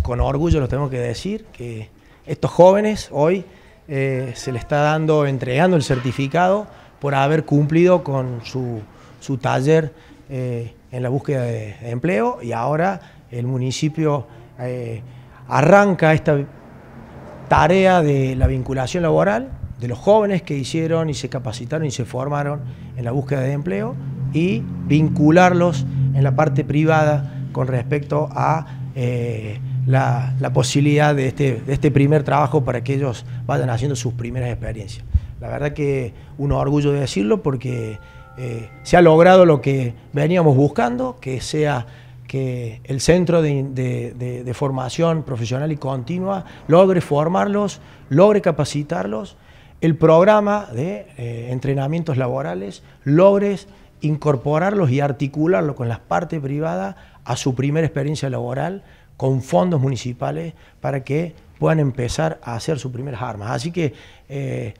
con orgullo los tengo que decir, que estos jóvenes hoy eh, se le está dando, entregando el certificado por haber cumplido con su, taller eh, en la búsqueda de, empleo y ahora el municipio eh, arranca esta tarea de la vinculación laboral de los jóvenes que hicieron y se capacitaron y se formaron en la búsqueda de empleo y vincularlos en la parte privada con respecto a la, posibilidad este, de este, primer trabajo para que ellos vayan haciendo sus primeras experiencias. La verdad que uno orgullo de decirlo porque eh, se ha logrado lo que veníamos buscando, que sea que el centro de, formación profesional y continua logre formarlos, logre capacitarlos, el programa de eh, entrenamientos laborales logre incorporarlos y articularlo con las partes privadas a su primera experiencia laboral, con fondos municipales para que puedan empezar a hacer sus primeras armas. Así que eh,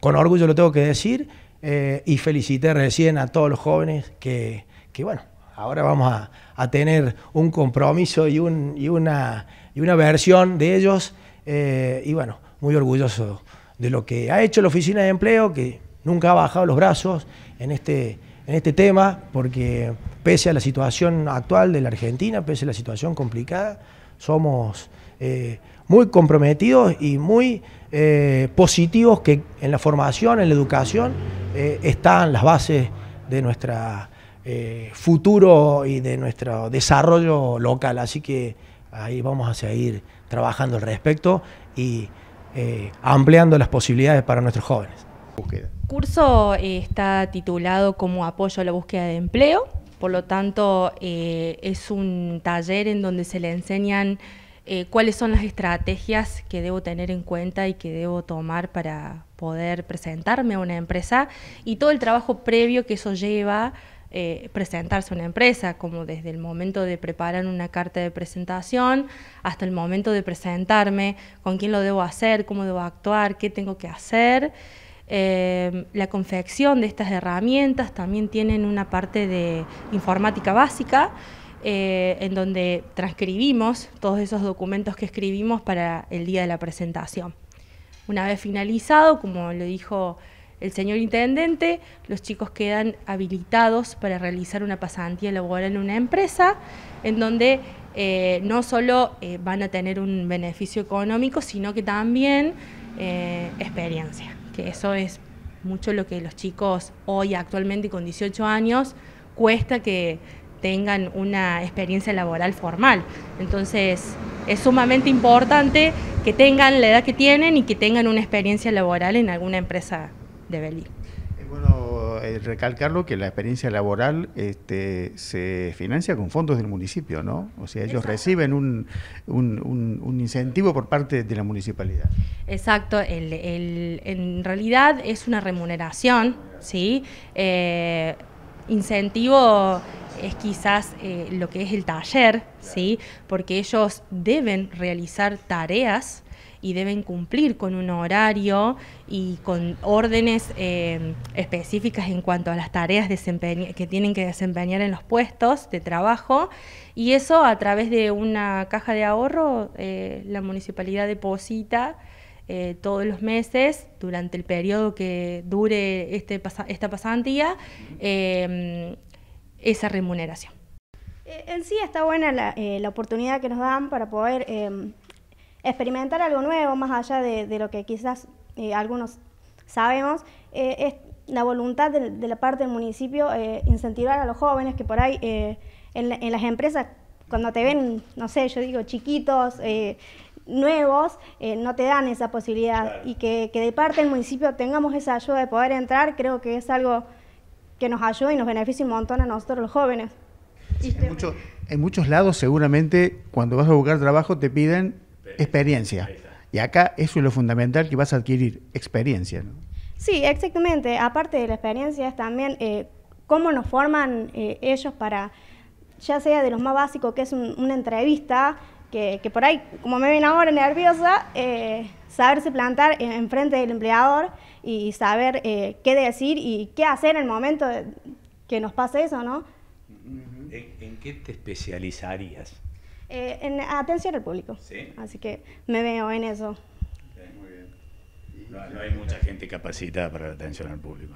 con orgullo lo tengo que decir eh, y felicité recién a todos los jóvenes que, bueno, ahora vamos a, tener un compromiso y, un, y, una, y una versión de ellos eh, y bueno, muy orgulloso de lo que ha hecho la Oficina de Empleo, que nunca ha bajado los brazos en este en este tema, porque pese a la situación actual de la Argentina, pese a la situación complicada, somos eh, muy comprometidos y muy eh, positivos que en la formación, en la educación, eh, están las bases de nuestro futuro y de nuestro desarrollo local. Así que ahí vamos a seguir trabajando al respecto y ampliando las posibilidades para nuestros jóvenes. El curso eh, está titulado como apoyo a la búsqueda de empleo, por lo tanto eh, es un taller en donde se le enseñan eh, cuáles son las estrategias que debo tener en cuenta y que debo tomar para poder presentarme a una empresa y todo el trabajo previo que eso lleva eh, presentarse a una empresa, como desde el momento de preparar una carta de presentación hasta el momento de presentarme, con quién lo debo hacer, cómo debo actuar, qué tengo que hacer. Em, la confección de estas herramientas también tienen una parte de informática básica, eh, en donde transcribimos todos esos documentos que escribimos para el día de la presentación. Una vez finalizado, como lo dijo el señor intendente, los chicos quedan habilitados para realizar una pasantía laboral en una empresa, en donde eh, no solo eh, van a tener un beneficio económico, sino que también experiencia que eso es mucho lo que los chicos hoy actualmente con 18 años cuesta que tengan una experiencia laboral formal. Entonces es sumamente importante que tengan la edad que tienen y que tengan una experiencia laboral en alguna empresa de Belí. Eh, recalcarlo que la experiencia laboral este, se financia con fondos del municipio, ¿no? O sea, ellos reciben un, incentivo por parte de la municipalidad. Exacto, el, en realidad es una remuneración, ¿sí? Eh, incentivo es quizás eh, lo que es el taller, ¿sí? Porque ellos deben realizar tareas y deben cumplir con un horario y con órdenes eh, específicas en cuanto a las tareas que tienen que desempeñar en los puestos de trabajo. Y eso a través de una caja de ahorro, eh, la municipalidad deposita eh, todos los meses, durante el periodo que dure este esta pasantía, em, esa remuneración. En sí está buena la oportunidad que nos dan para poder em, experimentar algo nuevo, más allá de, de lo que quizás eh, algunos sabemos, eh, es la voluntad de, la parte del municipio eh, incentivar a los jóvenes que por ahí en, en, las empresas, cuando te ven, no sé, yo digo chiquitos, nuevos, no te dan esa posibilidad. Y que, de parte del municipio tengamos esa ayuda de poder entrar, creo que es algo que nos ayuda y nos beneficia un montón a nosotros los jóvenes. en muchos lados seguramente cuando vas a buscar trabajo te piden experiencia. Y acá eso es lo fundamental que vas a adquirir, experiencia. Sí, exactamente. Aparte de la experiencia es también eh, cómo nos forman eh, ellos para, ya sea de los más básicos, que es una entrevista, que, por ahí, como me ven ahora nerviosa, eh, saberse plantar enfrente del empleador y saber qué decir y qué hacer en el momento que nos pase eso, ¿no? en qué te especializarías? Eh, en atención al público. Así que me veo en eso. muy bien. No, hay mucha gente capacitada para la atención al público.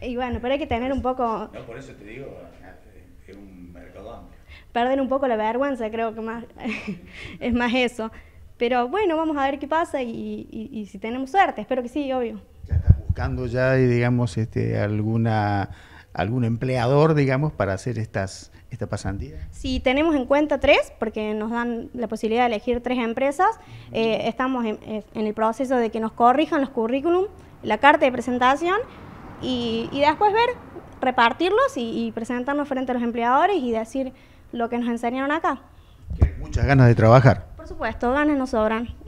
¿eh? Y bueno, pero hay que tener un poco... No, por eso te digo, eh, es un mercado amplio. Perder un poco la vergüenza, creo que más es más eso. Pero bueno, vamos a ver qué pasa y, si tenemos suerte, espero que sí, obvio. Ya estás buscando ya, digamos, este, alguna algún empleador, digamos, para hacer estas pasantía? Si tenemos en cuenta tres, porque nos dan la posibilidad de elegir tres empresas, eh, estamos eh, en, el proceso de que nos corrijan los currículum, la carta de presentación y, después ver, repartirlos y, y, presentarnos frente a los empleadores y decir lo que nos enseñaron acá. Muchas ganas de trabajar. Por supuesto, ganas nos sobran.